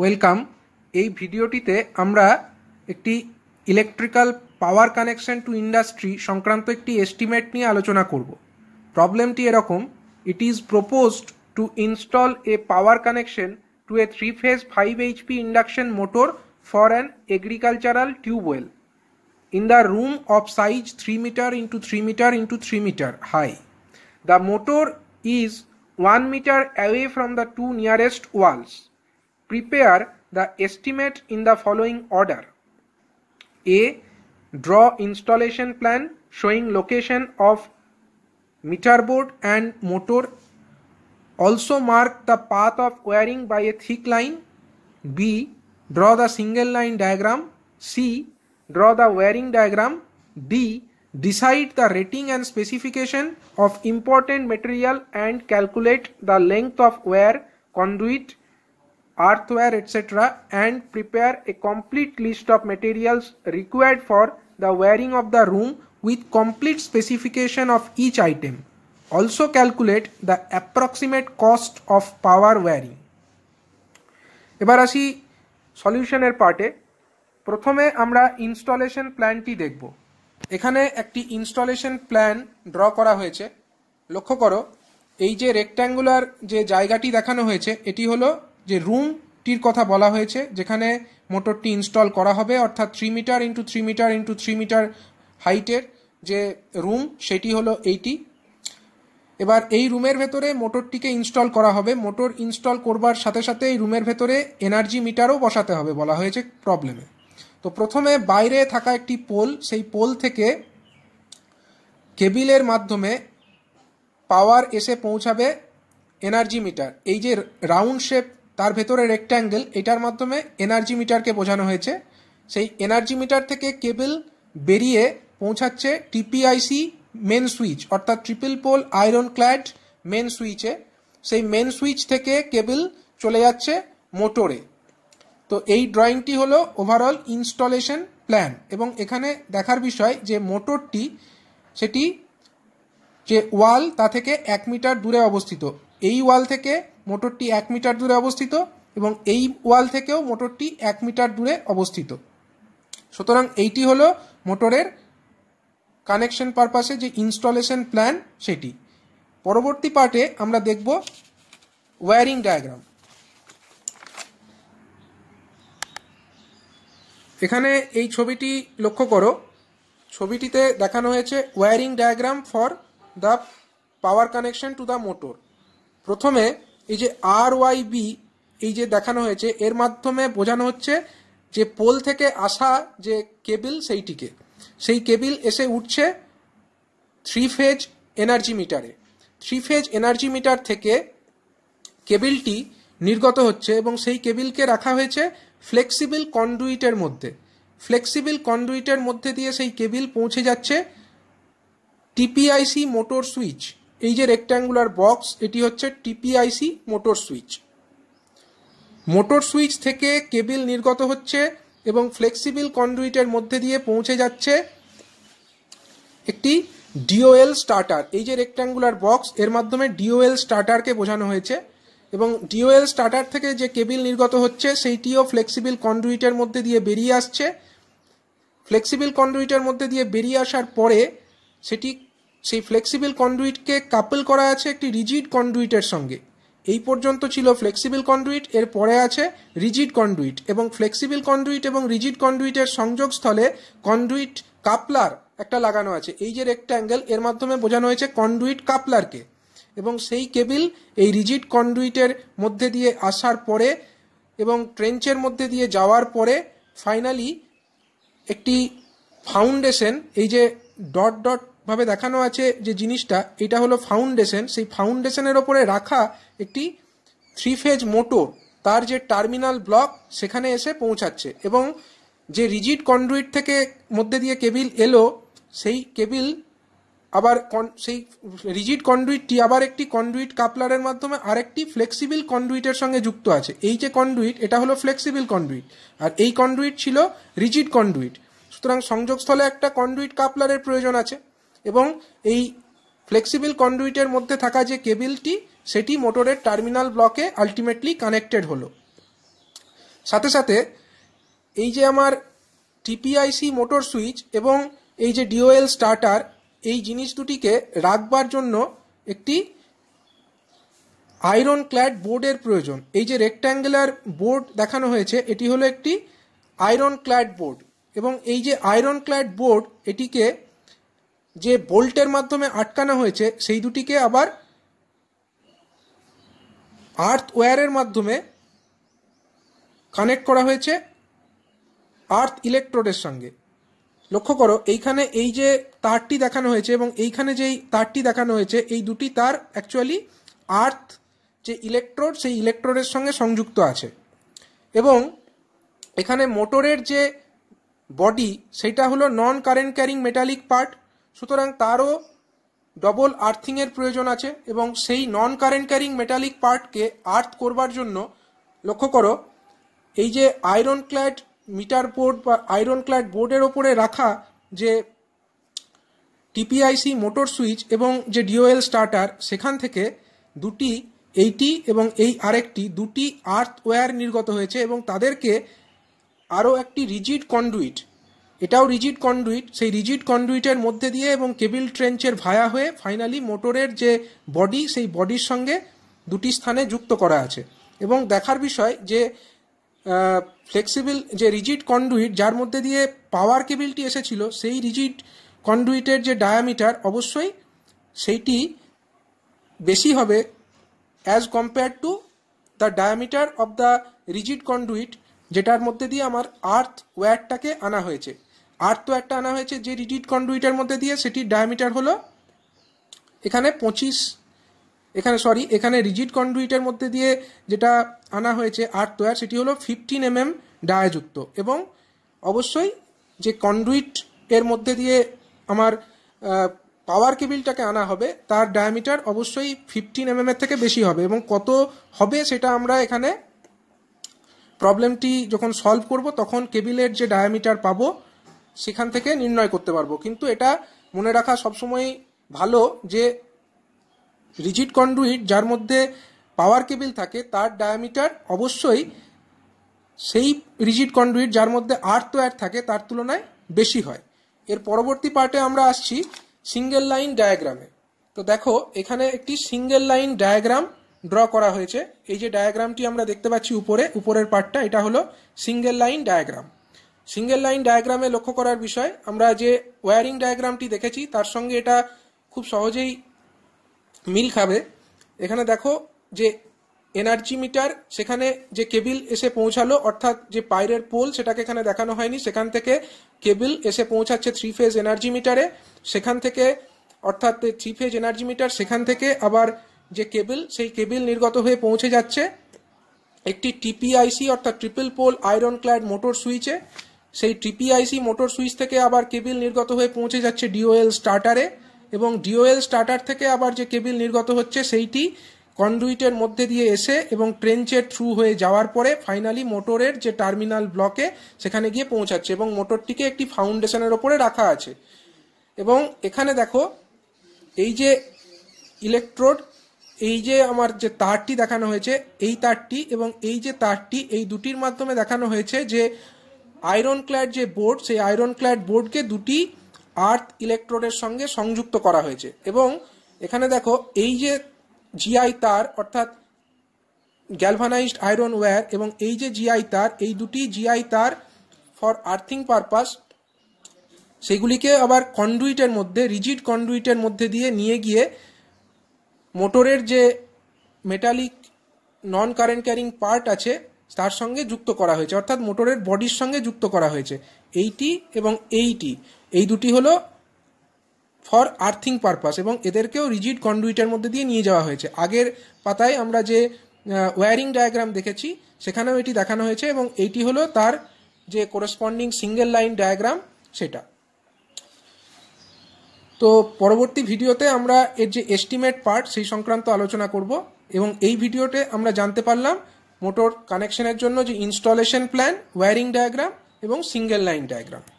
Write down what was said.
Welcome এই ভিডিওটিতে আমরা একটি electrical power connection to industry সংক্রান্ত একটি এস্টিমেট নিয়ে আলোচনা করব প্রবলেমটি এরকম it is proposed to install a power connection to a three phase five HP induction motor for an agricultural tubewell in the room of size three metre into three metre into three metre high the motor is one metre away from the two nearest walls Prepare the estimate in the following order. A. Draw installation plan showing location of meter board and motor. Also mark the path of wiring by a thick line. B. Draw the single line diagram. C. Draw the wiring diagram. D. Decide the rating and specification of important material and calculate the length of wire conduit earthware etc. and prepare a complete list of materials required for the wearing of the room with complete specification of each item. Also calculate the approximate cost of power wiring. এবার আসি সলিউশনের পার্টে প্রথমে আমরা installation প্ল্যানটি দেখব এখানে একটি installation plan draw করা হয়েছে লক্ষ্য করো এই যে রেক্ট্যাঙ্গুলার যে জায়গাটি দেখানো হয়েছে এটি হলো যে রুমটির কথা বলা হয়েছে যেখানে মোটরটি ইনস্টল করা হবে অর্থাৎ three metre into three metre into three metre হাইটের যে রুম সেটি হলো এইটি এবার এই রুমের ভেতরে মোটরটিকে ইনস্টল করা হবে মোটর ইনস্টল করবার সাথে সাথে এই রুমের ভেতরে এনার্জি মিটারও বসাতে হবে বলা হয়েছে প্রবলেমে তো প্রথমে বাইরে থাকা একটি পোল সেই পোল থেকে কেবিলের মাধ্যমে পাওয়ার এসে পৌঁছাবে এনার্জি মিটার এই যে রাউন্ড শেপ তার ভেতরে রেক্ট্যাঙ্গেল এটার মাধ্যমে এনার্জি মিটারকে বোঝানো হয়েছে সেই এনার্জি মিটার থেকে কেবল বেরিয়ে পৌঁছাচ্ছে টিপিআইসি মেন সুইচ অর্থাৎ triple pole iron clad main সুইচে সেই মেন সুইচ থেকে কেবল চলে যাচ্ছে মোটরে তো এই ড্রয়িংটি হল ওভারঅল ইনস্টলেশন প্ল্যান এবং এখানে দেখার বিষয় যে মোটরটি সেটি যে ওয়াল তা থেকে এক মিটার দূরে অবস্থিত এই ওয়াল থেকে মোটরটি এক মিটার দূরে অবস্থিত এবং এই ওয়াল থেকেও মোটরটি এক মিটার দূরে অবস্থিত সুতরাং এইটি হল মোটরের কানেকশন পারপাসে যে ইনস্টলেশন প্ল্যান সেটি পরবর্তী পার্টে আমরা দেখব ওয়ারিং ডায়াগ্রাম এখানে এই ছবিটি লক্ষ্য করো ছবিটিতে দেখানো হয়েছে wiring diagram for the power connection to the motor প্রথমে এই যে আর ওয়াই বি এই যে দেখানো হয়েছে এর মাধ্যমে বোঝানো হচ্ছে যে পোল থেকে আসা যে কেবিল সেইটিকে সেই কেবিল এসে উঠছে থ্রি ফেজ এনার্জি মিটারে থ্রি ফেজ এনার্জি মিটার থেকে কেবিলটি নির্গত হচ্ছে এবং সেই কেবিলকে রাখা হয়েছে ফ্লেক্সিবল কন্ডুইটের মধ্যে ফ্লেক্সিবল কন্ডুইটের মধ্যে দিয়ে সেই কেবিল পৌঁছে যাচ্ছে টিপিআইসি মোটর সুইচ এই যে রেক্ট্যাঙ্গুলার বক্স এটি হচ্ছে TPIC motor switch motor switch থেকে কেবিল নির্গত হচ্ছে এবং ফ্লেক্সিবল কন্ডুইটের মধ্যে দিয়ে পৌঁছে যাচ্ছে একটি ডিওএল স্টার্টার এই যে রেক্ট্যাঙ্গুলার বক্স এর মাধ্যমে ডিওএল স্টার্টারকে বোঝানো হয়েছে এবং ডিওএল স্টার্টার থেকে যে কেবিল নির্গত হচ্ছে সেইটিও ফ্লেক্সিবল কন্ডুইটের মধ্যে দিয়ে বেরিয়ে আসছে ফ্লেক্সিবল কন্ডুইটের মধ্যে দিয়ে বেরিয়ে আসার পরে সেটি সেই ফ্লেক্সিবল কন্ডুইটকে কাপল করা আছে একটি রিজিড কন্ডুইটের সঙ্গে এই পর্যন্ত ছিল ফ্লেক্সিবল কন্ডুইট এর পরে আছে রিজিড কন্ডুইট এবং ফ্লেক্সিবল কন্ডুইট এবং রিজিড কন্ডুইটের সংযোগস্থলে কন্ডুইট কাপলার একটা লাগানো আছে এই যে রেক্ট্যাঙ্গেল এর মাধ্যমে বোঝানো হয়েছে কন্ডুইট কাপলারকে এবং সেই কেবিল এই রিজিড কন্ডুইটের মধ্যে দিয়ে আসার পরে এবং ট্রেঞ্চের মধ্যে দিয়ে যাওয়ার পরে ফাইনালি একটি ফাউন্ডেশন এই যে ডট ডট ভাবে দেখানো আছে যে জিনিসটা এটা হলো ফাউন্ডেশন সেই ফাউন্ডেশনের ওপরে রাখা একটি থ্রি ফেজ মোটর তার যে টার্মিনাল ব্লক সেখানে এসে পৌঁছাচ্ছে এবং যে রিজিড কন্ডুইট থেকে মধ্যে দিয়ে কেবিল এলো সেই কেবিল আবার সেই রিজিড কন্ডুইটটি আবার একটি কন্ডুইট কাপলারের মাধ্যমে আরেকটি ফ্লেক্সিবল কন্ডুইটের সঙ্গে যুক্ত আছে এই যে কন্ডুইট এটা হলো ফ্লেক্সিবল কন্ডুইট আর এই কন্ডুইট ছিল রিজিড কন্ডুইট সুতরাং সংযোগস্থলে একটা কন্ডুইট কাপলারের প্রয়োজন আছে এবং এই ফ্লেক্সিবল কন্ডুইটের মধ্যে থাকা যে কেবিলটি সেটি মোটরের টার্মিনাল ব্লকে আলটিমেটলি কানেক্টেড হলো সাথে সাথে এই যে আমার টিপিআইসি মোটর সুইচ এবং এই যে ডিওএল স্টার্টার এই জিনিস দুটিকে রাখবার জন্য একটি আয়রন ক্ল্যাড বোর্ডের প্রয়োজন এই যে রেক্ট্যাঙ্গুলার বোর্ড দেখানো হয়েছে এটি হলো একটি আয়রন ক্ল্যাড বোর্ড এবং এই যে আয়রন ক্ল্যাড বোর্ড এটিকে যে বোল্টের মাধ্যমে আটকানো হয়েছে সেই দুটিকে আবার আর্থ ওয়্যারের মাধ্যমে কানেক্ট করা হয়েছে আর্থ ইলেকট্রোডের সঙ্গে লক্ষ্য করো এইখানে এই যে তারটি দেখানো হয়েছে এবং এইখানে যেই তারটি দেখানো হয়েছে এই দুটি তার অ্যাকচুয়ালি আর্থ যে ইলেকট্রোড সেই ইলেকট্রোডের সঙ্গে সংযুক্ত আছে এবং এখানে মোটরের যে বডি সেটা হলো non current carrying metallic part সুতরাং তারও ডবল আর্থিংয়ের প্রয়োজন আছে এবং সেই নন কারেন্ট ক্যারিং মেটালিক পার্টকে আর্থ করবার জন্য লক্ষ্য করো এই যে আয়রন ক্ল্যাড মিটার বোর্ড বা আয়রন ক্ল্যাড বোর্ডের ওপরে রাখা যে টিপিআইসি মোটর সুইচ এবং যে ডিওএল স্টার্টার সেখান থেকে দুটি এইটি এবং এই আরেকটি দুটি আর্থ ওয়্যার নির্গত হয়েছে এবং তাদেরকে আরও একটি রিজিড কন্ডুইট এটাও রিজিড কন্ডুইট সেই রিজিড কন্ডুইটের মধ্যে দিয়ে এবং কেবিল ট্রেঞ্চের ভায়া হয়ে ফাইনালি মোটরের যে বডি সেই বডির সঙ্গে দুটি স্থানে যুক্ত করা আছে এবং দেখার বিষয় যে ফ্লেক্সিবল যে রিজিড কন্ডুইট যার মধ্যে দিয়ে পাওয়ার কেবিলটি এসেছিল সেই রিজিড কন্ডুইটের যে ডায়ামিটার অবশ্যই সেইটি বেশি হবে as compare to the diameter of the rigid conduit যেটার মধ্যে দিয়ে আমার আর্থ ওয়্যারটাকে আনা হয়েছে আর তো একটা আনা হয়েছে যে রিডিড কন্ডুইটার মধ্যে দিয়ে সেটির ডায়ামিটার হলো এখানে পঁচিশ এখানে সরি এখানে রিজিড কন্ডুইটের মধ্যে দিয়ে যেটা আনা হয়েছে আর্ট তোয়ার সেটি হলো ফিফটিন এম mm এম ডায়াযুক্ত এবং অবশ্যই যে কন্ডুইট এর মধ্যে দিয়ে আমার পাওয়ার কেবিলটাকে আনা হবে তার ডায়ামিটার অবশ্যই ফিফটিন এম mm এর থেকে বেশি হবে এবং কত হবে সেটা আমরা এখানে প্রবলেমটি যখন সলভ করব তখন কেবিলের যে ডায়ামিটার পাবো সেখান থেকে নির্ণয় করতে পারবো কিন্তু এটা মনে রাখা সবসময় ভালো যে রিজিট কন্ডুইট যার মধ্যে পাওয়ার কেবিল থাকে তার ডায়ামিটার অবশ্যই সেই রিজিট কন্ডুইট যার মধ্যে আর্থ ওয়্যার থাকে তার তুলনায় বেশি হয় এর পরবর্তী পার্টে আমরা আসছি সিঙ্গেল লাইন ডায়াগ্রামে তো দেখো এখানে একটি সিঙ্গেল লাইন ডায়াগ্রাম ড্র করা হয়েছে এই যে ডায়াগ্রামটি আমরা দেখতে পাচ্ছি উপরে উপরের পার্টটা এটা হলো single line diagram single line ডায়াগ্রামে লক্ষ্য করার বিষয় আমরা যে ওয়ারিং ডায়াগ্রামটি দেখেছি তার সঙ্গে এটা খুব সহজেই মিল খাবে এখানে দেখো যে এনার্জি মিটার সেখানে যে কেবিল এসে পৌঁছালো অর্থাৎ যে পাইরের পোল সেটাকে এখানে দেখানো হয়নি সেখান থেকে কেবিল এসে পৌঁছাচ্ছে থ্রি ফেজ এনার্জি মিটারে সেখান থেকে অর্থাৎ থ্রি ফেজ এনার্জি মিটার সেখান থেকে আবার যে কেবিল সেই কেবিল নির্গত হয়ে পৌঁছে যাচ্ছে একটি টিপিআইসি অর্থাৎ triple pole iron clad motor সুইচে সেই টিপিআইসি মোটর সুইচ থেকে আবার কেবিল নির্গত হয়ে পৌঁছে যাচ্ছে ডিওএল স্টার্টারে এবং ডিওএল স্টার্টার থেকে আবার যে কেবিল নির্গত হচ্ছে সেইটি কন্ডুইটের মধ্যে দিয়ে এসে এবং ট্রেঞ্চের থ্রু হয়ে যাওয়ার পরে ফাইনালি মোটরের যে টার্মিনাল ব্লকে সেখানে গিয়ে পৌঁছাচ্ছে এবং মোটরটিকে একটি ফাউন্ডেশনের ওপরে রাখা আছে এবং এখানে দেখো এই যে ইলেকট্রোড এই যে আমার যে তারটি দেখানো হয়েছে এই তারটি এবং এই যে তারটি এই দুটির মাধ্যমে দেখানো হয়েছে যে আয়রন ক্ল্যাড যে বোর্ড সেই আয়রন ক্ল্যাড বোর্ডকে দুটি আর্থ ইলেকট্রোডের সঙ্গে সংযুক্ত করা হয়েছে এবং এখানে দেখো এই যে জিআই তার অর্থাৎ গ্যালভানাইজড আয়রন ওয়্যার এবং এই যে জিআই তার এই দুটি জিআই তার ফর আর্থিং পারপাস সেগুলিকে আবার কন্ডুইটের মধ্যে রিজিড কন্ডুইটের মধ্যে দিয়ে নিয়ে গিয়ে মোটরের যে metallic non current carrying part আছে তার সঙ্গে যুক্ত করা হয়েছে অর্থাৎ মোটরের বডির সঙ্গে যুক্ত করা হয়েছে এইটি এবং এইটি এই দুটি হলো ফর আর্থিং পারপাস এবং এদেরকেও রিজিড কন্ডুইটের মধ্যে দিয়ে নিয়ে যাওয়া হয়েছে আগের পাতায় আমরা যে ওয়্যারিং ডায়াগ্রাম দেখেছি সেখানেও এটি দেখানো হয়েছে এবং এইটি হলো তার যে করেসপন্ডিং সিঙ্গেল লাইন ডায়াগ্রাম সেটা তো পরবর্তী ভিডিওতে আমরা এর যে এস্টিমেট পার্ট সেই সংক্রান্ত আলোচনা করব এবং এই ভিডিওতে আমরা জানতে পারলাম মোটর কানেকশনের জন্য যে ইনস্টলেশন প্ল্যান ওয়্যারিং ডায়াগ্রাম এবং সিঙ্গেল লাইন ডায়াগ্রাম